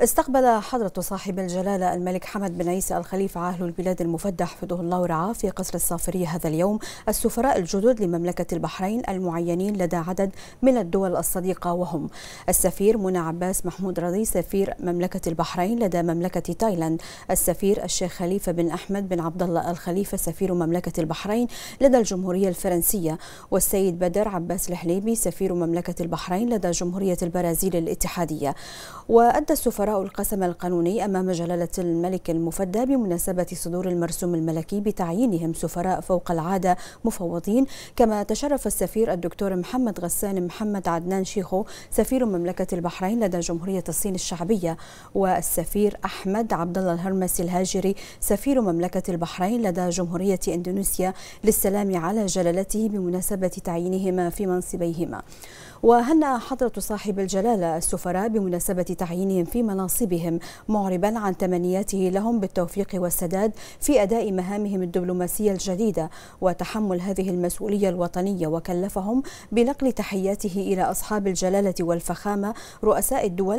استقبل حضرة صاحب الجلالة الملك حمد بن عيسى الخليفة عاهل البلاد المفدح حفظه الله ورعاه في قصر الصافرية هذا اليوم السفراء الجدد لمملكة البحرين المعينين لدى عدد من الدول الصديقة وهم السفير منى عباس محمود رضي سفير مملكة البحرين لدى مملكة تايلاند السفير الشيخ خليفة بن أحمد بن عبد الله الخليفة سفير مملكة البحرين لدى الجمهورية الفرنسية والسيد بدر عباس الحليبي سفير مملكة البحرين لدى جمهورية البرازيل الاتحادية وأدى السفراء خبراء القسم القانوني أمام جلالة الملك المفدى بمناسبة صدور المرسوم الملكي بتعيينهم سفراء فوق العادة مفوضين كما تشرف السفير الدكتور محمد غسان محمد عدنان شيخو سفير مملكة البحرين لدى جمهورية الصين الشعبية والسفير أحمد عبد الله الهرمسي الهاجري سفير مملكة البحرين لدى جمهورية إندونيسيا للسلام على جلالته بمناسبة تعيينهما في منصبيهما وهنأ حضرة صاحب الجلالة السفراء بمناسبة تعيينهم في منصبيهما مناصبهم معربا عن تمنياته لهم بالتوفيق والسداد في أداء مهامهم الدبلوماسية الجديدة وتحمل هذه المسؤولية الوطنية وكلفهم بنقل تحياته إلى أصحاب الجلالة والفخامة رؤساء الدول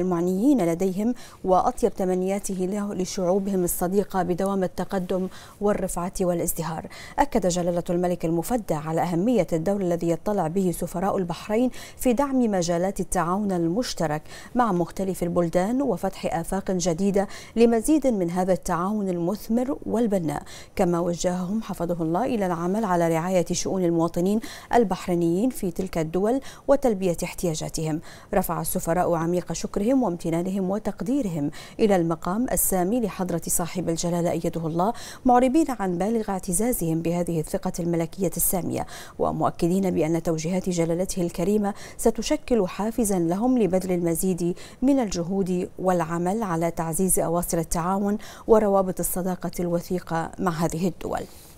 المعنيين لديهم وأطيب تمنياته له لشعوبهم الصديقة بدوام التقدم والرفعة والازدهار أكد جلالة الملك المفدى على أهمية الدور الذي يطلع به سفراء البحرين في دعم مجالات التعاون المشترك مع مختلف في البلدان وفتح آفاق جديدة لمزيد من هذا التعاون المثمر والبناء كما وجههم حفظه الله إلى العمل على رعاية شؤون المواطنين البحرينيين في تلك الدول وتلبية احتياجاتهم رفع السفراء عميق شكرهم وامتنانهم وتقديرهم إلى المقام السامي لحضرة صاحب الجلالة أيده الله معربين عن بالغ اعتزازهم بهذه الثقة الملكية السامية ومؤكدين بأن توجيهات جلالته الكريمة ستشكل حافزا لهم لبذل المزيد من الجهود والعمل على تعزيز أواصر التعاون وروابط الصداقة الوثيقة مع هذه الدول